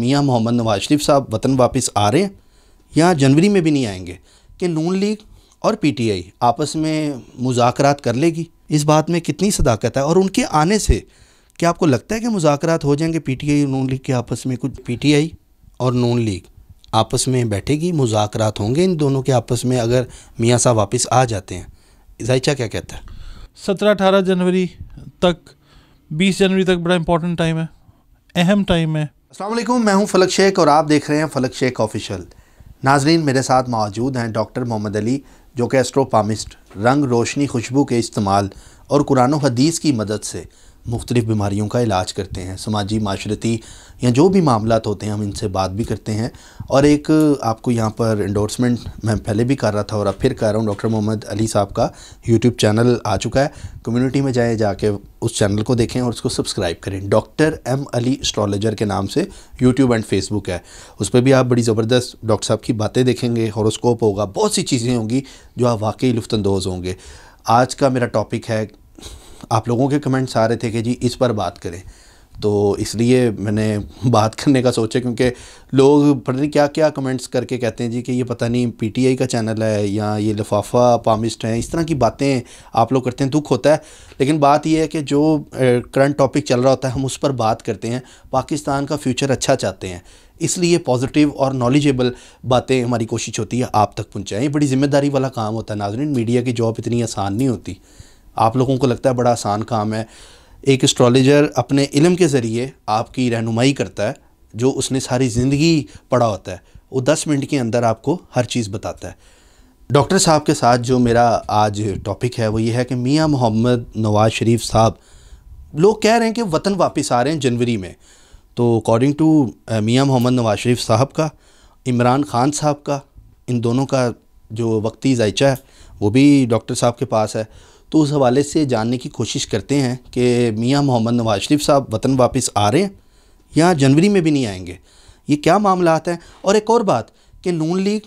मियाँ मोहम्मद नवाज शरीफ साहब वतन वापस आ रहे हैं या जनवरी में भी नहीं आएंगे कि नून लीग और पीटीआई आपस में मुजाकर कर लेगी इस बात में कितनी सदाकत है और उनके आने से क्या आपको लगता है कि मुजाकर हो जाएंगे पीटीआई और नून लीग के आपस में कुछ आई और नून लीग आपस में बैठेगी मुजाकर होंगे इन दोनों के आपस में अगर मियाँ साहब वापस आ जाते हैं जायचा क्या कहता है सत्रह अठारह जनवरी तक बीस जनवरी तक बड़ा इम्पोर्टेंट टाइम है अहम टाइम है असलम मैं हूं फलक शेख और आप देख रहे हैं फलक शेख ऑफिशियल नाजरीन मेरे साथ मौजूद हैं डॉक्टर मोहम्मद अली जो कि एस्ट्रोपामिस्ट रंग रोशनी खुशबू के इस्तेमाल और कुरान हदीस की मदद से मुख्तलिफ़ बीमारियों का इलाज करते हैं समाजी माशरती या जो भी मामला होते हैं हम इनसे बात भी करते हैं और एक आपको यहाँ पर इंडोर्समेंट मैं पहले भी कर रहा था और अब फिर कर रहा हूँ डॉक्टर मोहम्मद अली साहब का यूट्यूब चैनल आ चुका है कम्युनिटी में जाए जाके उस चैनल को देखें और उसको सब्सक्राइब करें डॉक्टर एम अली एस्ट्रोलॉजर के नाम से यूट्यूब एंड फेसबुक है उस पर भी आप बड़ी ज़बरदस्त डॉक्टर साहब की बातें देखेंगे हॉरोस्कोप होगा बहुत सी चीज़ें होंगी जो आप वाकई लुफ्तानंदोज़ होंगे आज का मेरा टॉपिक है आप लोगों के कमेंट्स आ रहे थे कि जी इस पर बात करें तो इसलिए मैंने बात करने का सोचा क्योंकि लोग पता नहीं क्या क्या कमेंट्स करके कहते हैं जी कि ये पता नहीं पीटीआई का चैनल है या ये लिफाफा पामिस्ट हैं इस तरह की बातें आप लोग करते हैं दुख होता है लेकिन बात यह है कि जो करंट टॉपिक चल रहा होता है हम उस पर बात करते हैं पाकिस्तान का फ्यूचर अच्छा चाहते हैं इसलिए पॉजिटिव और नॉलेजेबल बातें हमारी कोशिश होती है आप तक पहुँचाएँ बड़ी ज़िम्मेदारी वाला काम होता है नाजरीन मीडिया की जॉब इतनी आसान नहीं होती आप लोगों को लगता है बड़ा आसान काम है एक एस्ट्रोलॉजर अपने इलम के ज़रिए आपकी रहनुमाई करता है जो उसने सारी ज़िंदगी पढ़ा होता है वो दस मिनट के अंदर आपको हर चीज़ बताता है डॉक्टर साहब के साथ जो मेरा आज टॉपिक है वो ये है कि मियाँ मोहम्मद नवाज़ शरीफ साहब लोग कह रहे हैं कि वतन वापस आ रहे हैं जनवरी में तो अकॉर्डिंग टू मियाँ मोहम्मद नवाज शरीफ साहब का इमरान खान साहब का इन दोनों का जो वक्ती जायचा है वो भी डॉक्टर साहब के पास है तो उस हवाले से जानने की कोशिश करते हैं कि मियाँ मोहम्मद नवाज शरीफ साहब वतन वापस आ रहे हैं या जनवरी में भी नहीं आएंगे ये क्या मामला हैं और एक और बात कि नून लीग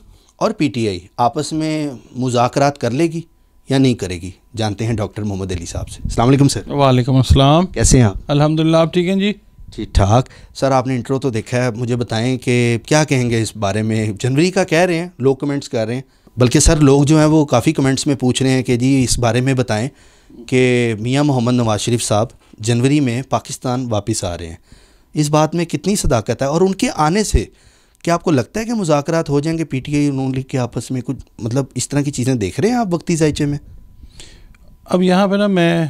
और पीटीआई आपस में मुजाकर कर लेगी या नहीं करेगी जानते हैं डॉक्टर मोहम्मद अली साहब से अस्सलाम सर वालेकुम अस्सलाम कैसे हैं आप अलहमदिल्ला आप ठीक हैं जी ठीक ठाक सर आपने इंटरव्यू तो देखा है मुझे बताएं कि क्या कहेंगे इस बारे में जनवरी का कह रहे हैं लोग कमेंट्स कर रहे हैं बल्कि सर लोग जो हैं वो काफ़ी कमेंट्स में पूछ रहे हैं कि जी इस बारे में बताएं कि मियाँ मोहम्मद नवाज शरीफ साहब जनवरी में पाकिस्तान वापस आ रहे हैं इस बात में कितनी सदाकत है और उनके आने से क्या आपको लगता है कि मुजाकर हो जाएंगे पी टी आई के आपस में कुछ मतलब इस तरह की चीज़ें देख रहे हैं आप वक्ती जायचे में अब यहाँ पर ना मैं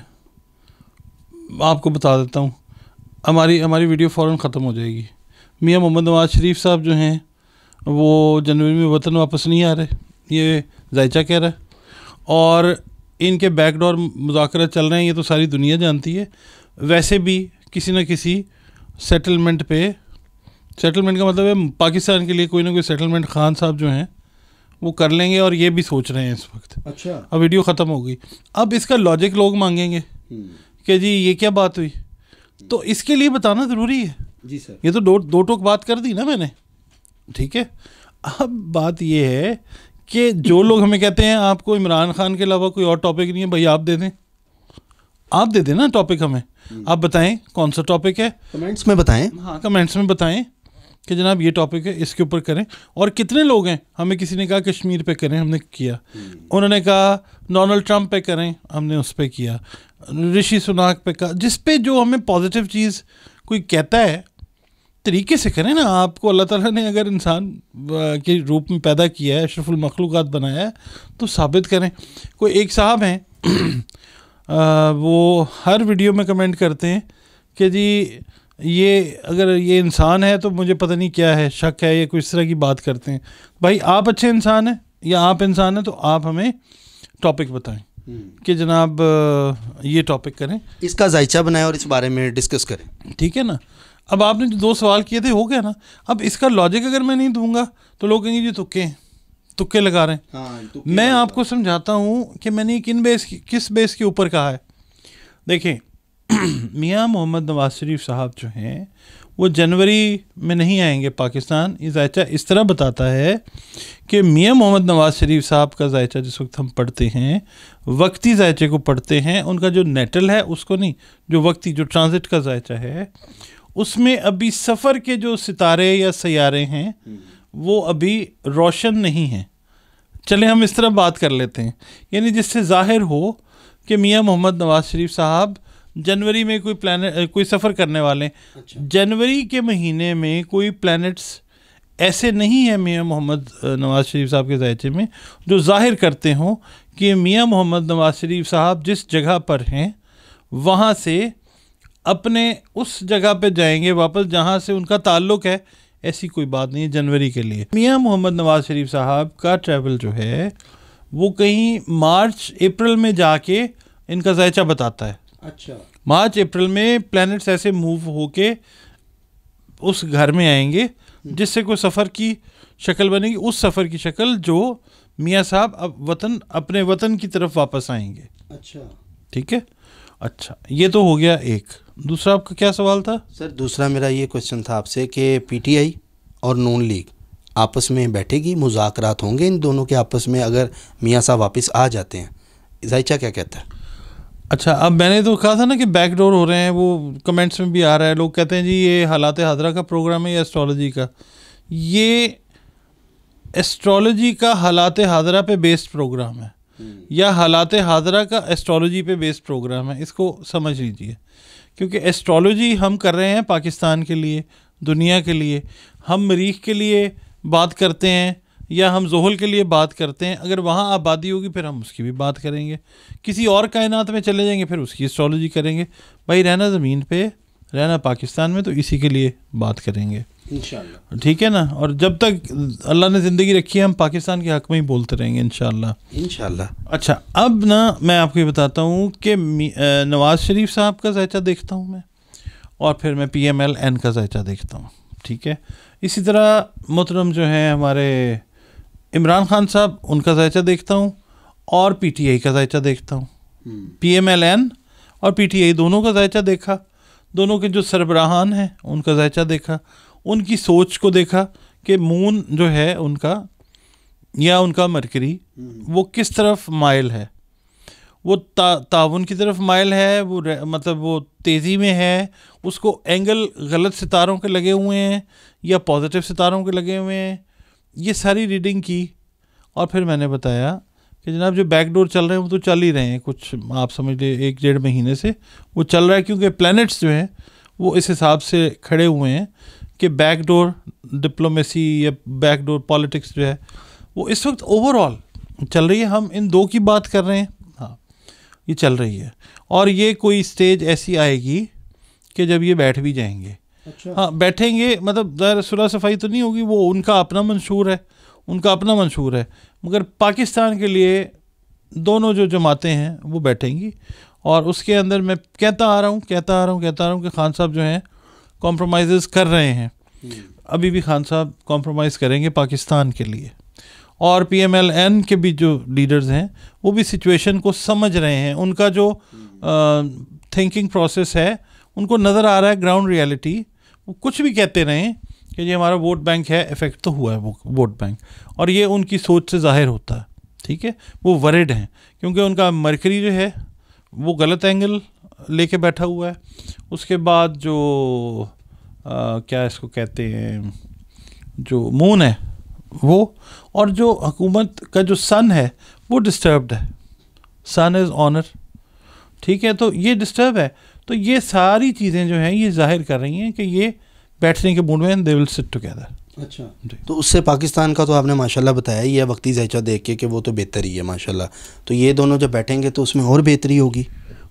आपको बता देता हूँ हमारी हमारी वीडियो फ़ौर ख़त्म हो जाएगी मियाँ मोहम्मद नवाज शरीफ साहब जो हैं वो जनवरी में वतन वापस नहीं आ रहे ये जायचा कह रहा है और इनके बैकडोर मुजाकर चल रहे हैं ये तो सारी दुनिया जानती है वैसे भी किसी न किसी सेटलमेंट पे सेटलमेंट का मतलब है पाकिस्तान के लिए कोई ना कोई सेटलमेंट खान साहब जो हैं वो कर लेंगे और ये भी सोच रहे हैं इस वक्त अच्छा अब वीडियो ख़त्म हो गई अब इसका लॉजिक लोग मांगेंगे हम्म। कि जी ये क्या बात हुई तो इसके लिए बताना ज़रूरी है जी सर ये तो दो दो टोक बात कर दी ना मैंने ठीक है अब बात ये है कि जो लोग हमें कहते हैं आपको इमरान खान के अलावा कोई और टॉपिक नहीं है भाई आप दे दें आप दे दें ना टॉपिक हमें आप बताएं कौन सा टॉपिक है कमेंट्स में बताएं हाँ कमेंट्स में बताएं कि जनाब ये टॉपिक है इसके ऊपर करें और कितने लोग हैं हमें किसी ने कहा कश्मीर पे करें हमने किया उन्होंने कहा डोनाल्ड ट्रंप पे करें हमने उस पर किया ऋषि सुनाक पे कहा जिस पे जो हमें पॉजिटिव चीज़ कोई कहता है तरीके से करें ना आपको अल्लाह ताला ने अगर इंसान के रूप में पैदा किया है अशरफुल मखलूक़ात बनाया है तो साबित करें कोई एक साहब हैं वो हर वीडियो में कमेंट करते हैं कि जी ये अगर ये इंसान है तो मुझे पता नहीं क्या है शक है या कुछ इस तरह की बात करते हैं भाई आप अच्छे इंसान हैं या आप इंसान हैं तो आप हमें टॉपिक बताएं हम्म। कि जनाब ये टॉपिक करें इसका जायचा बनाएं और इस बारे में डिस्कस करें ठीक है ना अब आपने जो दो सवाल किए थे हो गया ना अब इसका लॉजिक अगर मैं नहीं दूंगा तो लोग कहेंगे जी तुक्के हैं तुक्के लगा रहे हैं हाँ, मैं आपको समझाता हूँ कि मैंने किन बेस किस बेस के ऊपर कहा है देखें मियाँ मोहम्मद नवाज शरीफ साहब जो हैं वो जनवरी में नहीं आएंगे पाकिस्तान ये जायचा इस तरह बताता है कि मियाँ मोहम्मद नवाज शरीफ साहब का जायचा जिस वक्त हम पढ़ते हैं वक्ती जायचे को पढ़ते हैं उनका जो नेटल है उसको नहीं जो वक्ती जो ट्रांजिट का जायचा है उसमें अभी सफ़र के जो सितारे या सयारे हैं वो अभी रोशन नहीं हैं चले हम इस तरह बात कर लेते हैं यानी जिससे जाहिर हो कि मियाँ मोहम्मद नवाज शरीफ साहब जनवरी में कोई प्लान कोई सफ़र करने वाले अच्छा। जनवरी के महीने में कोई प्लैनेट्स ऐसे नहीं हैं मियाँ मोहम्मद नवाज शरीफ साहब के जायचे में जो जाहिर करते हों कि मियाँ मोहम्मद नवाज शरीफ साहब जिस जगह पर हैं वहाँ से अपने उस जगह पे जाएंगे वापस जहाँ से उनका ताल्लुक है ऐसी कोई बात नहीं है जनवरी के लिए मियाँ मोहम्मद नवाज शरीफ साहब का ट्रैवल जो है वो कहीं मार्च अप्रैल में जाके इनका जायचा बताता है अच्छा मार्च अप्रैल में प्लैनेट्स ऐसे मूव होके उस घर में आएंगे जिससे कोई सफ़र की शक्ल बनेगी उस सफ़र की शक्ल जो मियाँ साहब अब वतन अपने वतन की तरफ वापस आएंगे अच्छा ठीक है अच्छा ये तो हो गया एक दूसरा आपका क्या सवाल था सर दूसरा मेरा ये क्वेश्चन था आपसे कि पीटीआई और नून लीग आपस में बैठेगी मुजाकरात होंगे इन दोनों के आपस में अगर मियाँ साहब वापस आ जाते हैं जायचा क्या कहता है अच्छा अब मैंने तो कहा था ना कि बैकडोर हो रहे हैं वो कमेंट्स में भी आ रहा है लोग कहते हैं जी ये हालात हाजरा का प्रोग्राम है या एस्ट्रोलॉजी का ये एस्ट्रोलॉजी का हालात हाजरा पे बेस्ड प्रोग्राम है हम्म। या हालात हाजरा का एस्ट्रोलॉजी पे बेस्ड प्रोग्राम है इसको समझ लीजिए क्योंकि एस्ट्रोलॉजी हम कर रहे हैं पाकिस्तान के लिए दुनिया के लिए हम मरीख के लिए बात करते हैं या हम जोहल के लिए बात करते हैं अगर वहाँ आबादी होगी फिर हम उसकी भी बात करेंगे किसी और कायनात में चले जाएंगे फिर उसकी एस्ट्रोलॉजी करेंगे भाई रहना ज़मीन पे रहना पाकिस्तान में तो इसी के लिए बात करेंगे ठीक है ना और जब तक अल्लाह ने ज़िंदगी रखी है हम पाकिस्तान के हक में ही बोलते रहेंगे इन इन अच्छा अब ना मैं आपको ये बताता हूँ कि नवाज़ शरीफ साहब का जायचा देखता हूँ मैं और फिर मैं पी एम एल एन का जायचा देखता हूँ ठीक है इसी तरह मोहतरम जो हैं हमारे इमरान खान साहब उनका जायचा देखता हूँ और पी टी आई का जायचा देखता हूँ पी एम एल एन और पी टी आई दोनों का जायचा देखा दोनों के जो सरबराहान हैं उनका जायचा देखा उनकी सोच को देखा कि मून जो है उनका या उनका मरकरी हम्म। वो किस तरफ माइल है वो ता, तावन की तरफ माइल है वो मतलब वो तेज़ी में है उसको एंगल गलत सितारों के लगे हुए हैं या पॉजिटिव सितारों के लगे हुए हैं ये सारी रीडिंग की और फिर मैंने बताया कि जनाब जो बैकडोर चल रहे हैं वो तो चल ही रहे हैं कुछ आप समझ लीजिए एक डेढ़ महीने से वो चल रहा है क्योंकि प्लैनेट्स जो हैं वो इस हिसाब से खड़े हुए हैं कि बैकडोर डिप्लोमेसी या बैकडोर पॉलिटिक्स जो है वो इस वक्त ओवरऑल चल रही है हम इन दो की बात कर रहे हैं हाँ ये चल रही है और ये कोई स्टेज ऐसी आएगी कि जब ये बैठ भी जाएंगे अच्छा। हाँ बैठेंगे मतलब ज़ाहिर सुलह सफाई तो नहीं होगी वो उनका अपना मंशूर है उनका अपना मंशूर है मगर पाकिस्तान के लिए दोनों जो जमातें हैं वो बैठेंगी और उसके अंदर मैं कहता आ रहा हूँ कहता आ रहा हूँ कहता आ रहा हूँ कि खान साहब जो हैं कॉम्प्रोमाइज़ कर रहे हैं हम्म। अभी भी खान साहब कॉम्प्रोमाइज़ करेंगे पाकिस्तान के लिए और पीएमएलएन के भी जो लीडर्स हैं वो भी सिचुएशन को समझ रहे हैं उनका जो थिंकिंग हम्म। प्रोसेस है उनको नज़र आ रहा है ग्राउंड रियलिटी वो कुछ भी कहते रहें कि ये हमारा वोट बैंक है इफ़ेक्ट तो हुआ है वो वोट बैंक और ये उनकी सोच से जाहिर होता है ठीक है वो वरिड हैं क्योंकि उनका मरकरी जो है वो गलत एंगल लेके बैठा हुआ है उसके बाद जो आ, क्या इसको कहते हैं जो मून है वो और जो हुकूमत का जो सन है वो डिस्टर्बड है सन इज़ ऑनर ठीक है तो ये डिस्टर्ब है तो ये सारी चीज़ें जो हैं ये जाहिर कर रही हैं कि ये बैठने के मूड में दे विल सिट टुगेदर अच्छा तो उससे पाकिस्तान का तो आपने माशाल्लाह बताया है वक्ती जायचा देख के कि वो तो बेहतर ही है माशाल्लाह तो ये दोनों जब बैठेंगे तो उसमें और बेहतरी होगी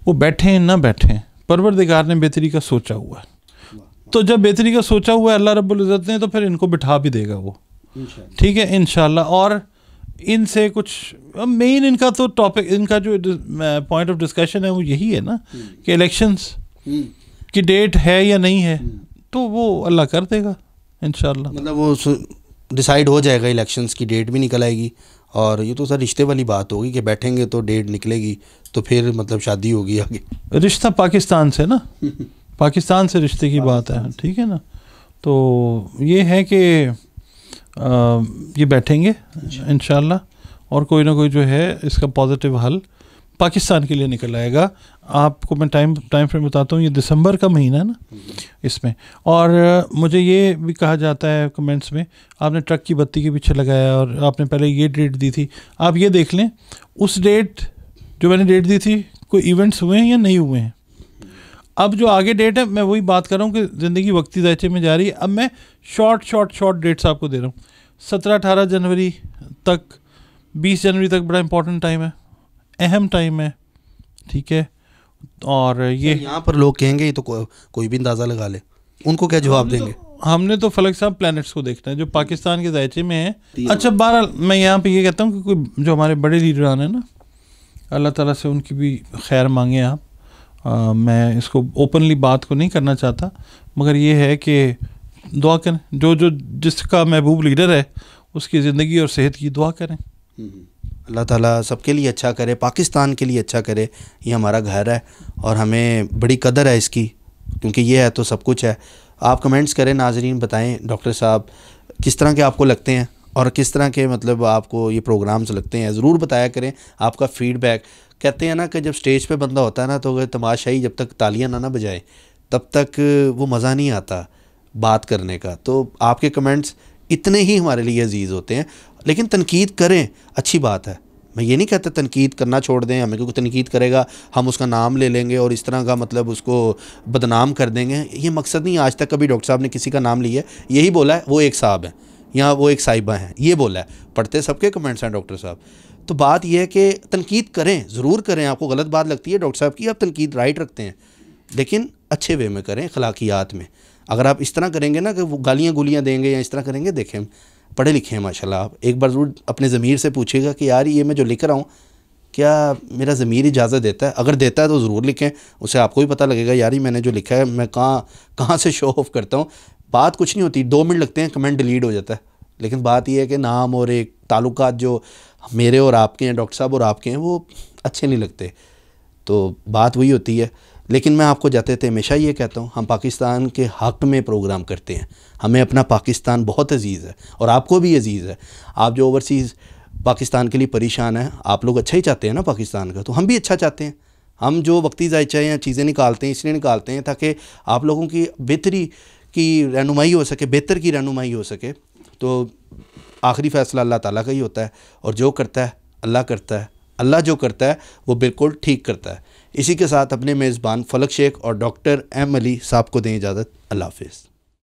वो बैठे ना बैठे परवरदिगार ने बेहतरी का सोचा हुआ है तो जब बेहतरी का सोचा हुआ है अल्लाह रब्ज़त ने तो फिर इनको बिठा भी देगा वो ठीक है इन और इनसे कुछ मेन इनका तो टॉपिक इनका जो पॉइंट ऑफ डिस्कशन है वो यही है ना हम्म। कि इलेक्शंस हम्म। की डेट है या नहीं है हम्म। तो वो अल्लाह कर देगा इन मतलब वो डिसाइड हो जाएगा इलेक्शंस की डेट भी निकल आएगी और ये तो सर रिश्ते वाली बात होगी कि बैठेंगे तो डेट निकलेगी तो फिर मतलब शादी होगी आगे रिश्ता पाकिस्तान से ना पाकिस्तान से रिश्ते की बात है ठीक है ना तो ये है कि ये बैठेंगे अच्छा। इन और कोई ना कोई जो है इसका पॉजिटिव हल पाकिस्तान के लिए निकल आएगा आपको मैं टाइम टाइम फ्रेम बताता हूँ ये दिसंबर का महीना है ना इसमें और मुझे ये भी कहा जाता है कमेंट्स में आपने ट्रक की बत्ती के पीछे लगाया और आपने पहले ये डेट दी थी आप ये देख लें उस डेट जो मैंने डेट दी थी कोई इवेंट्स हुए हैं या नहीं हुए हैं अब जो आगे डेट है मैं वही बात कर रहा हूँ कि ज़िंदगी वक्ती दायचे में जा रही है अब मैं शॉर्ट शॉर्ट शॉर्ट डेट्स आपको दे रहा हूँ सत्रह अठारह जनवरी तक बीस जनवरी तक बड़ा इंपॉर्टेंट टाइम है अहम टाइम है ठीक है और ये यहाँ पर लोग कहेंगे ये तो को, कोई भी अंदाज़ा लगा ले उनको क्या जवाब तो- देंगे हमने तो फलक साहब प्लैनेट्स को देखना है जो पाकिस्तान के जायचे में है अच्छा बारह मैं यहाँ पे ये यह कहता हूँ कि कोई जो हमारे बड़े लीडरान हैं ना अल्लाह ताला से उनकी भी खैर मांगे आप मैं इसको ओपनली बात को नहीं करना चाहता मगर ये है कि दुआ करें जो जो जिसका महबूब लीडर है उसकी ज़िंदगी और सेहत की दुआ करें हम्म, हम्म। अल्लाह ताला सबके लिए अच्छा करे पाकिस्तान के लिए अच्छा करे ये हमारा घर है और हमें बड़ी कदर है इसकी क्योंकि ये है तो सब कुछ है आप कमेंट्स करें नाजरीन बताएं डॉक्टर साहब किस तरह के आपको लगते हैं और किस तरह के मतलब आपको ये प्रोग्राम्स लगते हैं ज़रूर बताया करें आपका फ़ीडबैक कहते हैं ना कि जब स्टेज पर बंदा होता है ना तो वह तमाशाही जब तक तालियाँ ना ना बजाए तब तक वो मज़ा नहीं आता बात करने का तो आपके कमेंट्स इतने ही हमारे लिए अजीज़ होते हैं लेकिन तनकीद करें अच्छी बात है मैं ये नहीं कहता तनकीद करना छोड़ दें हमें क्योंकि तनकीद करेगा हम उसका नाम ले लेंगे और इस तरह का मतलब उसको बदनाम कर देंगे ये मकसद नहीं आज तक कभी डॉक्टर साहब ने किसी का नाम लिया यही बोला है वो एक साहब हैं या वो एक साहिबा हैं ये बोला है पढ़ते सबके कमेंट्स हैं डॉक्टर साहब तो बात यह है कि तनकीद करें ज़रूर करें आपको गलत बात लगती है डॉक्टर साहब की आप तनकीद राइट रखते हैं लेकिन अच्छे वे में करें अखलाकियात में अगर आप इस तरह करेंगे ना कि वो गालियाँ गुलियाँ देंगे या इस तरह करेंगे देखें पढ़े लिखे हैं माशाल्लाह आप एक बार ज़रूर अपने ज़मीर से पूछेगा कि यार ये मैं जो लिख रहा हूँ क्या मेरा ज़मीर इजाज़त देता है अगर देता है तो ज़रूर लिखें उसे आपको भी पता लगेगा यार ही मैंने जो लिखा है मैं कहाँ कहाँ से शो ऑफ करता हूँ बात कुछ नहीं होती दो मिनट लगते हैं कमेंट डिलीट हो जाता है लेकिन बात यह है कि नाम और एक ताल्लुक जो मेरे और आपके हैं डॉक्टर साहब और आपके हैं वो अच्छे नहीं लगते तो बात वही होती है लेकिन मैं आपको जाते थे हमेशा ये कहता हूँ हम पाकिस्तान के हक़ में प्रोग्राम करते हैं हमें अपना पाकिस्तान बहुत अजीज़ है और आपको भी अजीज़ है आप जो ओवरसीज़ पाकिस्तान के लिए परेशान है आप लोग अच्छा ही चाहते हैं ना पाकिस्तान का तो हम भी अच्छा चाहते हैं हम जो वक्ती जायचा या चीज़ें निकालते हैं इसलिए निकालते हैं ताकि आप लोगों की बेहतरी की रहनुमाई हो सके बेहतर की रहनुमाई हो सके तो आखिरी फ़ैसला अल्लाह ताला का ही होता है और जो करता है अल्लाह करता है अल्लाह जो करता है वो बिल्कुल ठीक करता है इसी के साथ अपने मेज़बान फलक शेख और डॉक्टर एम अली साहब को दें इजाज़त अल्लाह हाफिज़